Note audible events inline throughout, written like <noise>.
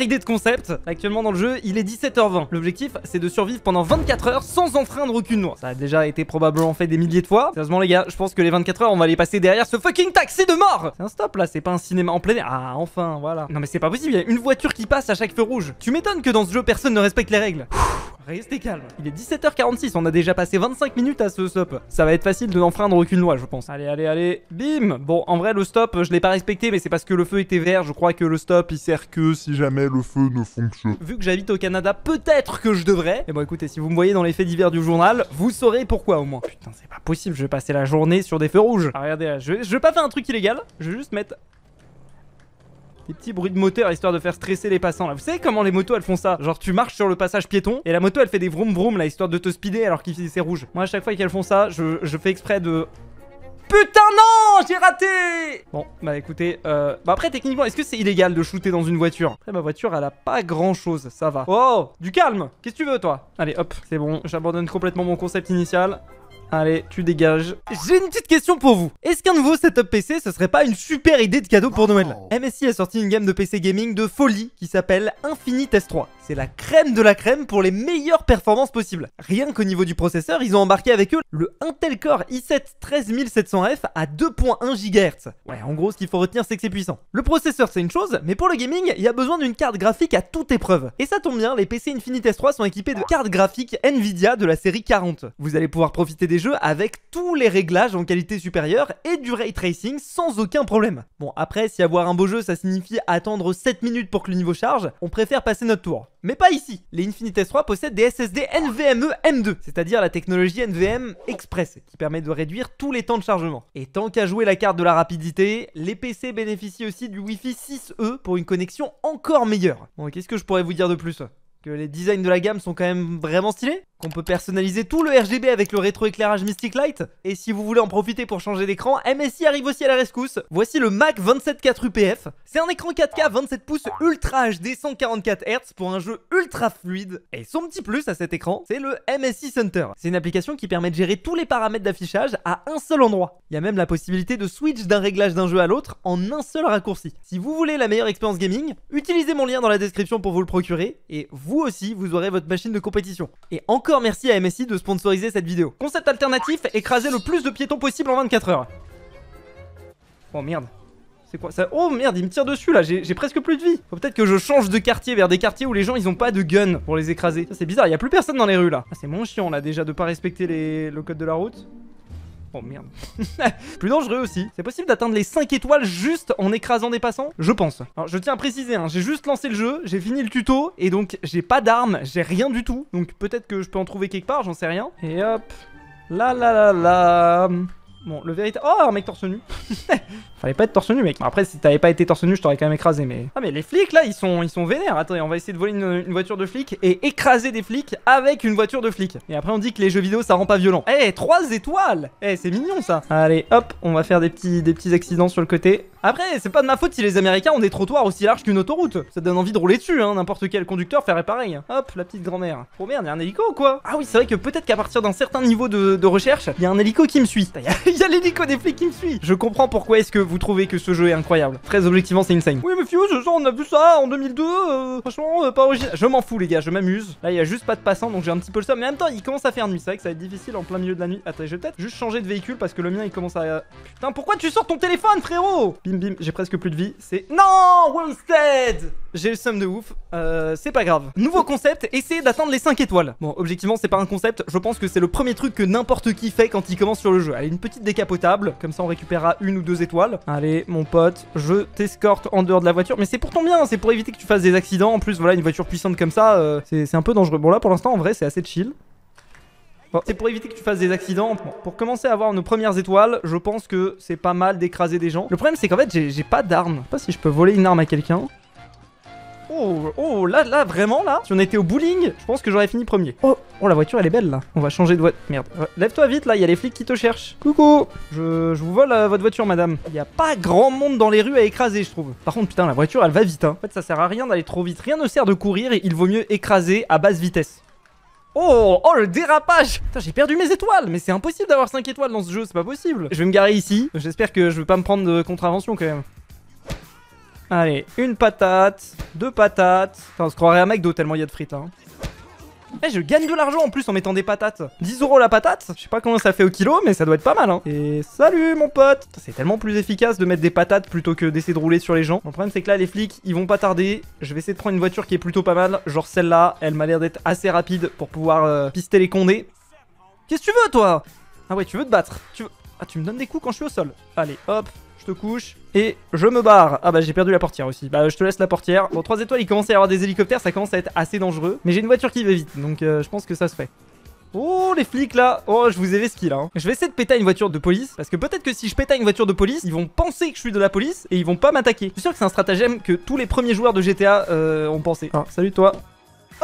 idée de concept. Actuellement dans le jeu, il est 17h20. L'objectif, c'est de survivre pendant 24 heures sans enfreindre aucune noix. Ça a déjà été probablement fait des milliers de fois. Sérieusement les gars, je pense que les 24 heures, on va les passer derrière ce fucking taxi de mort C'est un stop là, c'est pas un cinéma en plein air. Ah, enfin, voilà. Non mais c'est pas possible, il y a une voiture qui passe à chaque feu rouge. Tu m'étonnes que dans ce jeu, personne ne respecte les règles. Restez calme. Il est 17h46, on a déjà passé 25 minutes à ce stop. Ça va être facile de n'enfreindre aucune loi, je pense. Allez, allez, allez. Bim Bon, en vrai, le stop, je l'ai pas respecté, mais c'est parce que le feu était vert. Je crois que le stop, il sert que si jamais le feu ne fonctionne. Vu que j'habite au Canada, peut-être que je devrais. Et eh bon, écoutez, si vous me voyez dans les faits divers du journal, vous saurez pourquoi au moins. Putain, c'est pas possible, je vais passer la journée sur des feux rouges. Ah, regardez, je je vais pas faire un truc illégal, je vais juste mettre des petits bruits de moteur histoire de faire stresser les passants là. Vous savez comment les motos elles font ça Genre tu marches sur le passage piéton et la moto elle fait des vroom vroom là histoire de te speeder alors qu'il ses rouge. Moi à chaque fois qu'elles font ça, je, je fais exprès de Putain non J'ai raté Bon bah écoutez euh... Bah après techniquement est-ce que c'est illégal de shooter dans une voiture Après ma voiture elle a pas grand chose ça va Oh Du calme Qu'est-ce que tu veux toi Allez hop c'est bon j'abandonne complètement mon concept initial Allez, tu dégages. J'ai une petite question pour vous. Est-ce qu'un nouveau setup PC, ce serait pas une super idée de cadeau pour Noël oh. MSI a sorti une gamme de PC gaming de folie qui s'appelle Infinite S3. C'est la crème de la crème pour les meilleures performances possibles. Rien qu'au niveau du processeur, ils ont embarqué avec eux le Intel Core i7 13700F à 2.1 GHz. Ouais, en gros, ce qu'il faut retenir, c'est que c'est puissant. Le processeur, c'est une chose, mais pour le gaming, il y a besoin d'une carte graphique à toute épreuve. Et ça tombe bien, les PC Infinite S3 sont équipés de cartes graphiques Nvidia de la série 40. Vous allez pouvoir profiter des avec tous les réglages en qualité supérieure et du ray tracing sans aucun problème. Bon après, si avoir un beau jeu ça signifie attendre 7 minutes pour que le niveau charge, on préfère passer notre tour. Mais pas ici Les Infinite S3 possèdent des SSD NVMe M2, c'est-à-dire la technologie NVM Express, qui permet de réduire tous les temps de chargement. Et tant qu'à jouer la carte de la rapidité, les PC bénéficient aussi du Wi-Fi 6E pour une connexion encore meilleure. Bon, qu'est-ce que je pourrais vous dire de plus que les designs de la gamme sont quand même vraiment stylés on peut personnaliser tout le RGB avec le rétroéclairage Mystic Light. Et si vous voulez en profiter pour changer d'écran, MSI arrive aussi à la rescousse. Voici le Mac 27.4 UPF. C'est un écran 4K 27 pouces Ultra HD 144 Hz pour un jeu ultra fluide. Et son petit plus à cet écran, c'est le MSI Center. C'est une application qui permet de gérer tous les paramètres d'affichage à un seul endroit. Il y a même la possibilité de switch d'un réglage d'un jeu à l'autre en un seul raccourci. Si vous voulez la meilleure expérience gaming, utilisez mon lien dans la description pour vous le procurer. Et vous aussi, vous aurez votre machine de compétition. Et encore merci à MSI de sponsoriser cette vidéo. Concept alternatif, écraser le plus de piétons possible en 24 heures. Oh merde. C'est quoi ça Oh merde, il me tire dessus là, j'ai presque plus de vie. Faut peut-être que je change de quartier vers des quartiers où les gens ils ont pas de gun pour les écraser. c'est bizarre, il y a plus personne dans les rues là. Ah, c'est mon chiant là déjà de pas respecter les... le code de la route. Oh merde. <laughs> Plus dangereux aussi. C'est possible d'atteindre les 5 étoiles juste en écrasant des passants Je pense. Alors, je tiens à préciser, hein, j'ai juste lancé le jeu, j'ai fini le tuto, et donc j'ai pas d'armes, j'ai rien du tout. Donc peut-être que je peux en trouver quelque part, j'en sais rien. Et hop. La la la la. Bon, le véritable... Oh, mec torse nu <laughs> Fallait pas être torse nu, mec. Après, si t'avais pas été torse nu, je t'aurais quand même écrasé, mais... Ah, mais les flics, là, ils sont, ils sont vénères. Attendez, on va essayer de voler une, voiture de flic et écraser des flics avec une voiture de flic. Et après, on dit que les jeux vidéo, ça rend pas violent. Eh, trois étoiles Eh, c'est mignon, ça Allez, hop, on va faire des petits, des petits accidents sur le côté. Après, c'est pas de ma faute si les Américains ont des trottoirs aussi larges qu'une autoroute. Ça donne envie de rouler dessus, hein. N'importe quel conducteur ferait pareil. Hop, la petite grand-mère. Oh merde, y'a un hélico ou quoi Ah oui, c'est vrai que peut-être qu'à partir d'un certain niveau de, recherche, il y a un hélico qui me suit. Il y a, l'hélico des flics qui me suit. Je comprends pourquoi est-ce que vous trouvez que ce jeu est incroyable. Très objectivement, c'est insane. Oui, mais Fuse, on a vu ça en 2002. Euh, franchement, euh, pas original. Je m'en fous, les gars, je m'amuse. Là, il y a juste pas de passant, donc j'ai un petit peu le seum. Mais en même temps, il commence à faire nuit. C'est vrai ça va être difficile en plein milieu de la nuit. Attends, je vais peut-être juste changer de véhicule parce que le mien, il commence à. Euh, Putain, pourquoi tu sors ton téléphone, frérot bim bim, j'ai presque plus de vie, c'est... Non Wasted J'ai le somme de ouf, euh, c'est pas grave. Nouveau concept, essayer d'atteindre les 5 étoiles. Bon, objectivement, c'est pas un concept, je pense que c'est le premier truc que n'importe qui fait quand il commence sur le jeu. Allez, une petite décapotable, comme ça on récupérera une ou deux étoiles. Allez, mon pote, je t'escorte en dehors de la voiture, mais c'est pour ton bien, c'est pour éviter que tu fasses des accidents. En plus, voilà, une voiture puissante comme ça, euh, c'est un peu dangereux. Bon là, pour l'instant, en vrai, c'est assez chill. C'est pour éviter que tu fasses des accidents. pour commencer à avoir nos premières étoiles, je pense que c'est pas mal d'écraser des gens. Le problème, c'est qu'en fait, j'ai pas d'armes. Je sais pas si je peux voler une arme à quelqu'un. Oh, oh, là, là, vraiment, là Si on était au bowling, je pense que j'aurais fini premier. Oh, oh, la voiture, elle est belle, là. On va changer de voiture. Merde. Euh, lève-toi vite, là, il y a les flics qui te cherchent. Coucou Je, vous vole euh, votre voiture, madame. Il n'y a pas grand monde dans les rues à écraser, je trouve. Par contre, putain, la voiture, elle va vite, hein. En fait, ça sert à rien d'aller trop vite. Rien ne sert de courir et il vaut mieux écraser à basse vitesse. Oh, oh, le dérapage j'ai perdu mes étoiles Mais c'est impossible d'avoir 5 étoiles dans ce jeu, c'est pas possible Je vais me garer ici, j'espère que je vais pas me prendre de contravention quand même. Allez, une patate, deux patates. Enfin, on se croirait un mec d'eau tellement il y a de frites. Hein. Eh, je gagne de l'argent en plus en mettant des patates. 10 euros la patate Je sais pas comment ça fait au kilo, mais ça doit être pas mal. Hein. Et salut, mon pote C'est tellement plus efficace de mettre des patates plutôt que d'essayer de rouler sur les gens. Le problème, c'est que là, les flics, ils vont pas tarder. Je vais essayer de prendre une voiture qui est plutôt pas mal. Genre celle-là, elle m'a l'air d'être assez rapide pour pouvoir euh, pister les condés. Qu'est-ce que tu veux, toi Ah ouais, tu veux te battre tu veux... Ah, tu me donnes des coups quand je suis au sol. Allez, hop, je te couche. Et je me barre. Ah bah j'ai perdu la portière aussi. Bah je te laisse la portière. Bon, 3 étoiles, il commence à y avoir des hélicoptères, ça commence à être assez dangereux. Mais j'ai une voiture qui va vite, donc euh, je pense que ça se fait. Oh les flics là Oh je vous ai ce là hein. Je vais essayer de péter une voiture de police Parce que peut-être que si je pète une voiture de police Ils vont penser que je suis de la police Et ils vont pas m'attaquer Je suis sûr que c'est un stratagème que tous les premiers joueurs de GTA euh, ont pensé Ah salut toi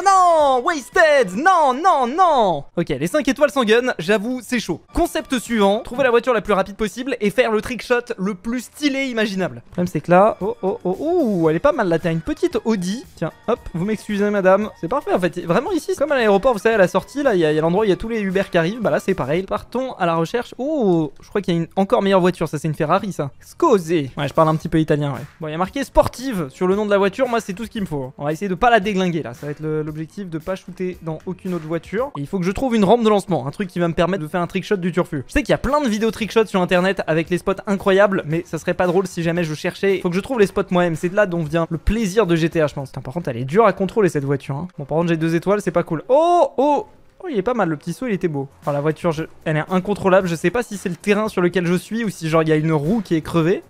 Oh non Wasted Non, non, non Ok, les 5 étoiles sans gun, j'avoue, c'est chaud. Concept suivant, trouver la voiture la plus rapide possible et faire le trick shot le plus stylé imaginable. Le problème, c'est que là... Oh, oh, oh, oh Elle est pas mal, là, t'as une petite Audi. Tiens, hop, vous m'excusez, madame. C'est parfait, en fait. Vraiment, ici, comme à l'aéroport, vous savez, à la sortie, là, il y a, l'endroit où il y a tous les Uber qui arrivent. Bah là, c'est pareil. Partons à la recherche. Oh Je crois qu'il y a une encore meilleure voiture, ça, c'est une Ferrari, ça. Scose Ouais, je parle un petit peu italien, ouais. Bon, il y a marqué sportive sur le nom de la voiture. Moi, c'est tout ce qu'il me faut. On va essayer de pas la déglinguer, là. Ça va être le, l'objectif de pas shooter dans aucune autre voiture. il faut que je trouve une rampe de lancement, un truc qui va me permettre de faire un trickshot du turfu. Je sais qu'il y a plein de vidéos trickshot sur internet avec les spots incroyables, mais ça serait pas drôle si jamais je cherchais. Faut que je trouve les spots moi-même, c'est de là dont vient le plaisir de GTA, je pense. Putain, par contre, elle est dure à contrôler cette voiture. Hein. Bon, par contre, j'ai deux étoiles, c'est pas cool. Oh, oh, Oh, il est pas mal, le petit saut, il était beau. Alors la voiture, elle est incontrôlable. Je sais pas si c'est le terrain sur lequel je suis ou si, genre, il y a une roue qui est crevée.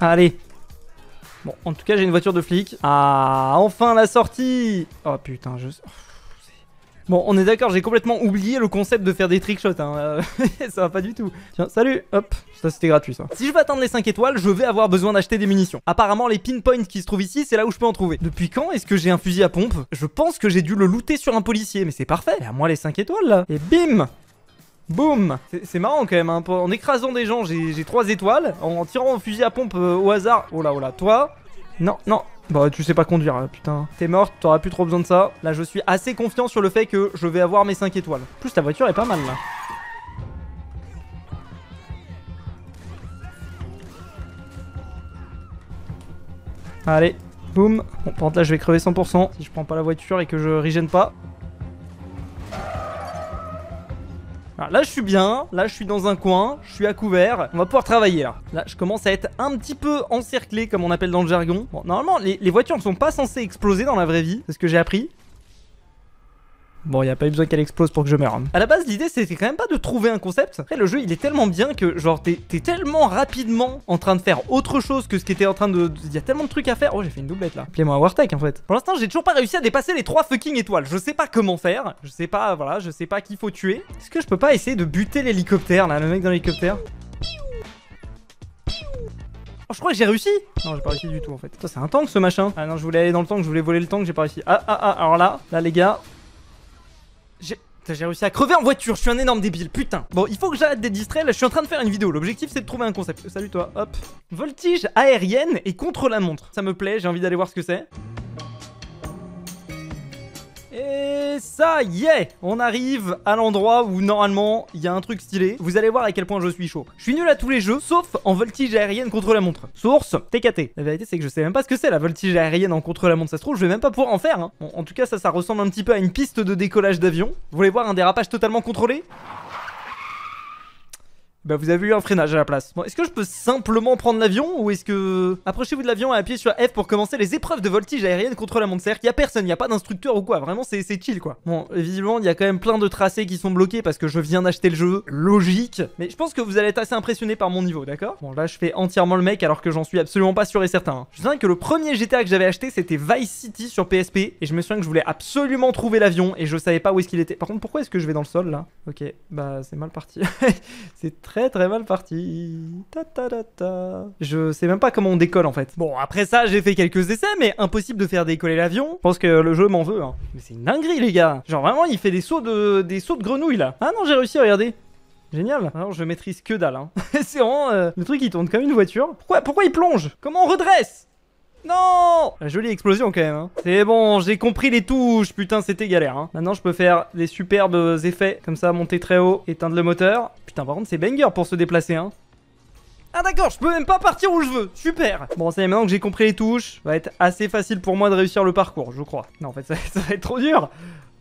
Allez, Bon, en tout cas, j'ai une voiture de flic. Ah, enfin la sortie Oh putain, je... Oh, bon, on est d'accord, j'ai complètement oublié le concept de faire des trickshots, hein. Euh, <laughs> ça va pas du tout. Tiens, salut Hop, ça c'était gratuit, ça. Si je veux atteindre les 5 étoiles, je vais avoir besoin d'acheter des munitions. Apparemment, les pinpoints qui se trouvent ici, c'est là où je peux en trouver. Depuis quand est-ce que j'ai un fusil à pompe Je pense que j'ai dû le looter sur un policier, mais c'est parfait. Et à moi les 5 étoiles, là. Et bim Boum C'est marrant quand même, hein. en écrasant des gens, j'ai 3 étoiles, en, tirant au fusil à pompe euh, au hasard. Oh là, oh là, toi Non, non, bah tu sais pas conduire, euh, putain. T'es morte, t'auras plus trop besoin de ça. Là, je suis assez confiant sur le fait que je vais avoir mes 5 étoiles. plus, ta voiture est pas mal, là. Allez, boum. Bon, par là, je vais crever 100%. Si je prends pas la voiture et que je rigène pas. Là, je suis bien. Là, je suis dans un coin. Je suis à couvert. On va pouvoir travailler là. je commence à être un petit peu encerclé, comme on appelle dans le jargon. Bon, normalement, les voitures ne sont pas censées exploser dans la vraie vie. C'est ce que j'ai appris. Bon, il a pas eu besoin qu'elle explose pour que je meure. Hein. À la base, l'idée, c'était quand même pas de trouver un concept. Après, le jeu, il est tellement bien que, genre, t'es tellement rapidement en train de faire autre chose que ce qui était en train de... Il y a tellement de trucs à faire. Oh, j'ai fait une doublette, là. Appelez-moi Wartech, en fait. Pour l'instant, j'ai toujours pas réussi à dépasser les trois fucking étoiles. Je sais pas comment faire. Je sais pas, voilà, je sais pas qui faut tuer. Est-ce que je peux pas essayer de buter l'hélicoptère, là, le mec dans l'hélicoptère Oh, je crois que j'ai réussi Non, j'ai pas réussi du tout, en fait. Ça, c'est un tank, ce machin. Ah non, je voulais aller dans le tank, je voulais voler le tank, j'ai pas réussi. Ah, ah, ah, alors là, là, les gars, j'ai... réussi à crever en voiture, je suis un énorme débile, putain Bon, il faut que j'arrête des distraits là je suis en train de faire une vidéo, l'objectif c'est de trouver un concept. Euh, salut toi, hop Voltige aérienne et contre la montre. Ça me plaît, j'ai envie d'aller voir ce que c'est. Et ça y est On arrive à l'endroit où normalement il y a un truc stylé. Vous allez voir à quel point je suis chaud. Je suis nul à tous les jeux, sauf en voltige aérienne contre la montre. Source, TKT. La vérité c'est que je sais même pas ce que c'est la voltige aérienne en contre la montre. Ça se trouve, je vais même pas pouvoir en faire. Hein. en tout cas, ça, ça ressemble un petit peu à une piste de décollage d'avion. Vous voulez voir un dérapage totalement contrôlé bah vous avez eu un freinage à la place. Bon, est-ce que je peux simplement prendre l'avion ou est-ce que... Approchez-vous de l'avion et appuyez sur F pour commencer les épreuves de voltige aérienne contre la montre. y a personne, y a pas d'instructeur ou quoi. Vraiment, c'est chill quoi. Bon, visiblement, il y a quand même plein de tracés qui sont bloqués parce que je viens d'acheter le jeu. Logique. Mais je pense que vous allez être assez impressionné par mon niveau, d'accord Bon, là, je fais entièrement le mec alors que j'en suis absolument pas sûr et certain. Hein. Je me souviens que le premier GTA que j'avais acheté, c'était Vice City sur PSP. Et je me souviens que je voulais absolument trouver l'avion et je savais pas où est-ce qu'il était. Par contre, pourquoi est-ce que je vais dans le sol là Ok, bah c'est mal parti. <laughs> c'est très très mal parti. Ta, ta, ta, Je sais même pas comment on décolle en fait. Bon, après ça, j'ai fait quelques essais, mais impossible de faire décoller l'avion. Je pense que le jeu m'en veut. Hein. Mais c'est une dinguerie, les gars. Genre vraiment, il fait des sauts de, des sauts de grenouille là. Ah non, j'ai réussi, regardez. Génial. Alors ah je maîtrise que dalle. Hein. <laughs> c'est vraiment euh, le truc il tourne comme une voiture. Pourquoi, pourquoi il plonge Comment on redresse non La jolie explosion quand même. Hein. C'est bon, j'ai compris les touches. Putain, c'était galère. Hein. Maintenant, je peux faire des superbes effets. Comme ça, monter très haut, éteindre le moteur. Putain, par contre, c'est banger pour se déplacer. Hein. Ah d'accord, je peux même pas partir où je veux. Super. Bon, ça y est, maintenant que j'ai compris les touches, va être assez facile pour moi de réussir le parcours, je crois. Non, en fait, <laughs> ça, va être trop dur.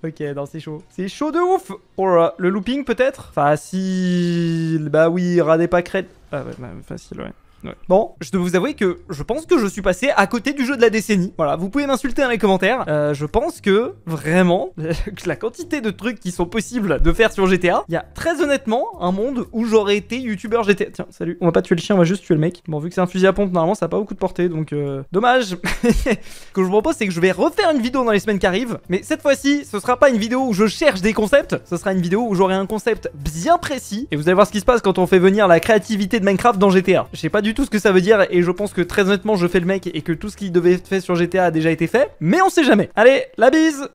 Ok, non, c'est chaud. C'est chaud de ouf Pour là, euh, le looping, peut-être Facile Bah oui, radez pas crête. Ah ouais, bah, facile, ouais. Bon, je dois vous avouer que je pense que je suis passé à côté du jeu de la décennie. Voilà, vous pouvez m'insulter dans les commentaires. Euh, je pense que vraiment, <laughs> la quantité de trucs qui sont possibles de faire sur GTA, il y a très honnêtement un monde où j'aurais été youtubeur GTA. Tiens, salut, on va pas tuer le chien, on va juste tuer le mec. Bon, vu que c'est un fusil à pompe, normalement ça a pas beaucoup de portée, donc euh, dommage. <laughs> Ce que je vous propose, c'est que je vais refaire une vidéo dans les semaines qui arrivent, mais cette fois-ci, ce sera pas une vidéo où je cherche des concepts, ce sera une vidéo où j'aurai un concept bien précis, et vous allez voir ce qui se passe quand on fait venir la créativité de Minecraft dans GTA. J'ai pas du tout ce que ça veut dire et je pense que très honnêtement je fais le mec et que tout ce qui devait être fait sur GTA a déjà été fait, mais on sait jamais. Allez, la bise